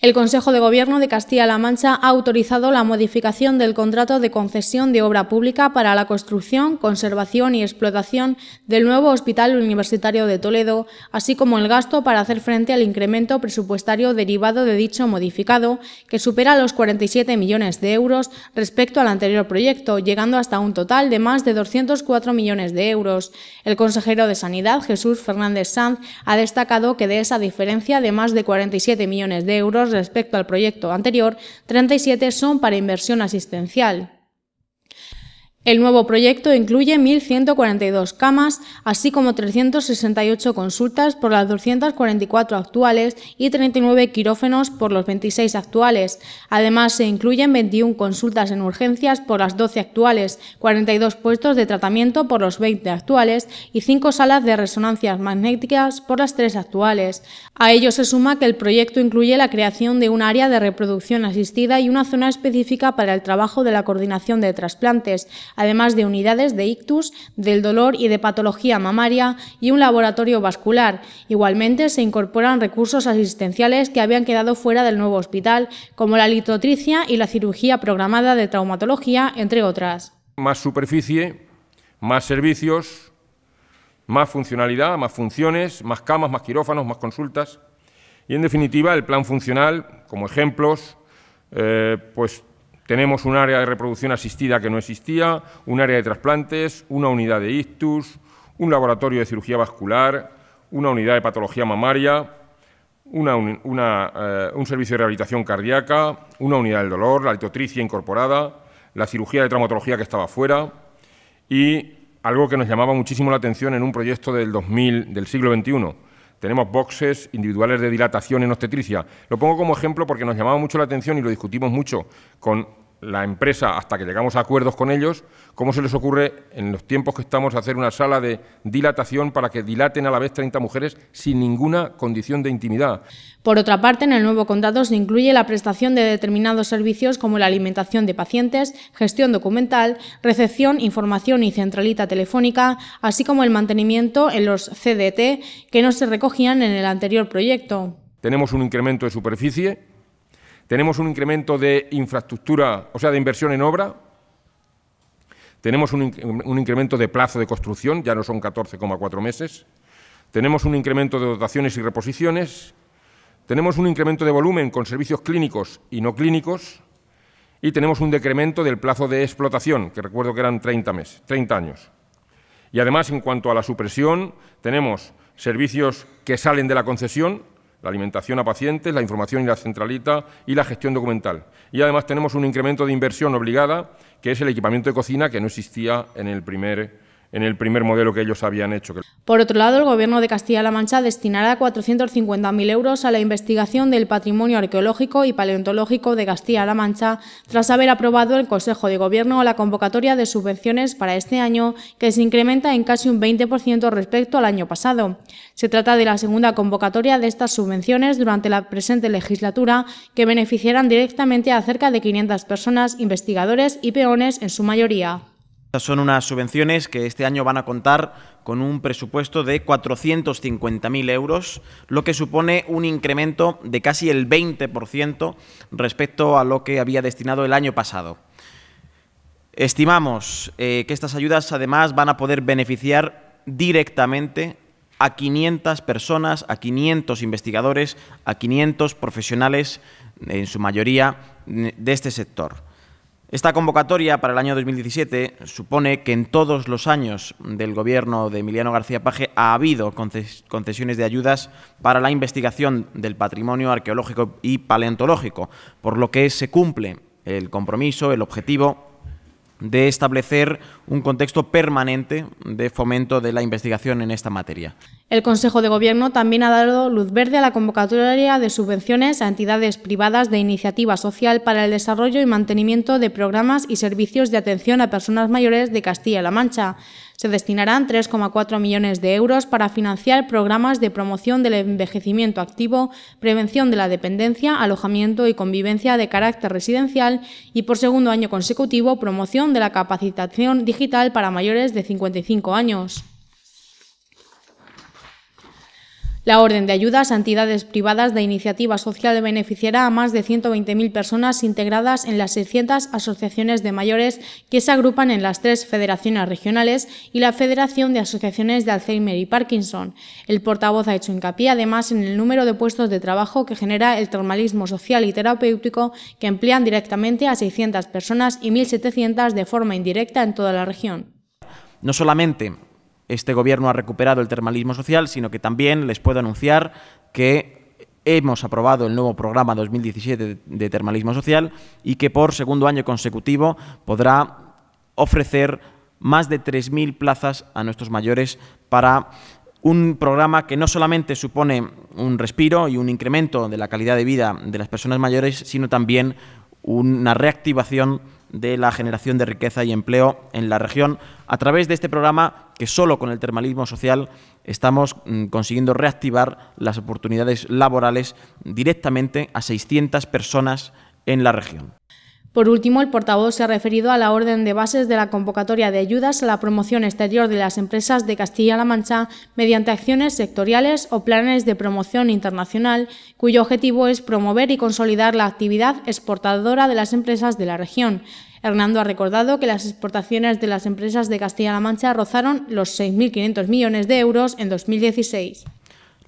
El Consejo de Gobierno de Castilla-La Mancha ha autorizado la modificación del contrato de concesión de obra pública para la construcción, conservación y explotación del nuevo Hospital Universitario de Toledo, así como el gasto para hacer frente al incremento presupuestario derivado de dicho modificado, que supera los 47 millones de euros respecto al anterior proyecto, llegando hasta un total de más de 204 millones de euros. El consejero de Sanidad, Jesús Fernández Sanz, ha destacado que de esa diferencia de más de 47 millones de euros, respecto al proyecto anterior, 37 son para inversión asistencial. El nuevo proyecto incluye 1.142 camas, así como 368 consultas por las 244 actuales y 39 quirófenos por los 26 actuales. Además, se incluyen 21 consultas en urgencias por las 12 actuales, 42 puestos de tratamiento por los 20 actuales y 5 salas de resonancias magnéticas por las 3 actuales. A ello se suma que el proyecto incluye la creación de un área de reproducción asistida y una zona específica para el trabajo de la coordinación de trasplantes, además de unidades de ictus, del dolor y de patología mamaria y un laboratorio vascular. Igualmente se incorporan recursos asistenciales que habían quedado fuera del nuevo hospital, como la litotricia y la cirugía programada de traumatología, entre otras. Más superficie, más servicios, más funcionalidad, más funciones, más camas, más quirófanos, más consultas. Y en definitiva, el plan funcional, como ejemplos, eh, pues tenemos un área de reproducción asistida que no existía, un área de trasplantes, una unidad de ictus, un laboratorio de cirugía vascular, una unidad de patología mamaria, eh, un servicio de rehabilitación cardíaca, una unidad del dolor, la litotricia incorporada, la cirugía de traumatología que estaba fuera y algo que nos llamaba muchísimo la atención en un proyecto del 2000, del siglo XXI. Tenemos boxes individuales de dilatación en obstetricia. Lo pongo como ejemplo porque nos llamaba mucho la atención y lo discutimos mucho con la empresa hasta que llegamos a acuerdos con ellos, ¿cómo se les ocurre en los tiempos que estamos hacer una sala de dilatación para que dilaten a la vez 30 mujeres sin ninguna condición de intimidad? Por otra parte, en el nuevo condado... se incluye la prestación de determinados servicios como la alimentación de pacientes, gestión documental, recepción, información y centralita telefónica, así como el mantenimiento en los CDT que no se recogían en el anterior proyecto. Tenemos un incremento de superficie tenemos un incremento de infraestructura, o sea, de inversión en obra. Tenemos un, incremento de plazo de construcción, ya no son 14,4 meses. Tenemos un incremento de dotaciones y reposiciones. Tenemos un incremento de volumen con servicios clínicos y no clínicos. Y tenemos un decremento del plazo de explotación, que recuerdo que eran 30, meses, 30 años. Y además, en cuanto a la supresión, tenemos servicios que salen de la concesión, la alimentación a pacientes, la información y la centralita y la gestión documental. Y además tenemos un incremento de inversión obligada, que es el equipamiento de cocina, que no existía en el primer en el primer modelo que ellos habían hecho. Por otro lado, el Gobierno de Castilla-La Mancha destinará 450.000 euros a la investigación del patrimonio arqueológico y paleontológico de Castilla-La Mancha, tras haber aprobado el Consejo de Gobierno la convocatoria de subvenciones para este año, que se incrementa en casi un 20% respecto al año pasado. Se trata de la segunda convocatoria de estas subvenciones durante la presente legislatura, que beneficiarán directamente a cerca de 500 personas, investigadores y peones en su mayoría. Son unas subvenciones que este año van a contar con un presupuesto de 450.000 euros, lo que supone un incremento de casi el 20% respecto a lo que había destinado el año pasado. Estimamos eh, que estas ayudas además van a poder beneficiar directamente a 500 personas, a 500 investigadores, a 500 profesionales, en su mayoría, de este sector. Esta convocatoria para el año 2017 supone que en todos los años del gobierno de Emiliano García Paje ha habido concesiones de ayudas para la investigación del patrimonio arqueológico y paleontológico, por lo que se cumple el compromiso, el objetivo de establecer un contexto permanente de fomento de la investigación en esta materia. El Consejo de Gobierno también ha dado luz verde a la convocatoria de subvenciones a entidades privadas de iniciativa social para el desarrollo y mantenimiento de programas y servicios de atención a personas mayores de Castilla-La Mancha. Se destinarán 3,4 millones de euros para financiar programas de promoción del envejecimiento activo, prevención de la dependencia, alojamiento y convivencia de carácter residencial y, por segundo año consecutivo, promoción de la capacitación digital para mayores de 55 años. La orden de ayudas a entidades privadas de iniciativa social beneficiará a más de 120.000 personas integradas en las 600 asociaciones de mayores que se agrupan en las tres federaciones regionales y la Federación de Asociaciones de Alzheimer y Parkinson. El portavoz ha hecho hincapié además en el número de puestos de trabajo que genera el termalismo social y terapéutico que emplean directamente a 600 personas y 1.700 de forma indirecta en toda la región. No solamente este gobierno ha recuperado el termalismo social, sino que también les puedo anunciar que hemos aprobado el nuevo programa 2017 de termalismo social y que por segundo año consecutivo podrá ofrecer más de 3.000 plazas a nuestros mayores para un programa que no solamente supone un respiro y un incremento de la calidad de vida de las personas mayores, sino también una reactivación de la generación de riqueza y empleo en la región a través de este programa que solo con el termalismo social estamos mm, consiguiendo reactivar las oportunidades laborales directamente a 600 personas en la región. Por último, el portavoz se ha referido a la orden de bases de la convocatoria de ayudas a la promoción exterior de las empresas de Castilla-La Mancha mediante acciones sectoriales o planes de promoción internacional, cuyo objetivo es promover y consolidar la actividad exportadora de las empresas de la región. Hernando ha recordado que las exportaciones de las empresas de Castilla-La Mancha rozaron los 6.500 millones de euros en 2016.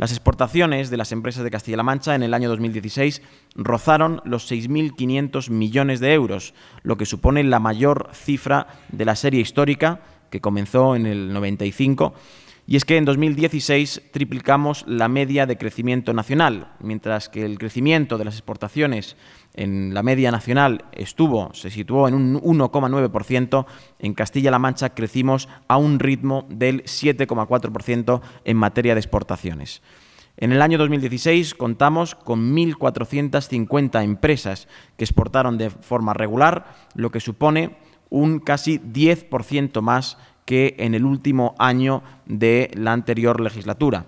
Las exportaciones de las empresas de Castilla-La Mancha en el año 2016 rozaron los 6.500 millones de euros, lo que supone la mayor cifra de la serie histórica que comenzó en el 95 y es que en 2016 triplicamos la media de crecimiento nacional, mientras que el crecimiento de las exportaciones en la media nacional estuvo, se situó en un 1,9%, en Castilla-La Mancha crecimos a un ritmo del 7,4% en materia de exportaciones. En el año 2016 contamos con 1.450 empresas que exportaron de forma regular, lo que supone un casi 10% más que en el último año de la anterior legislatura.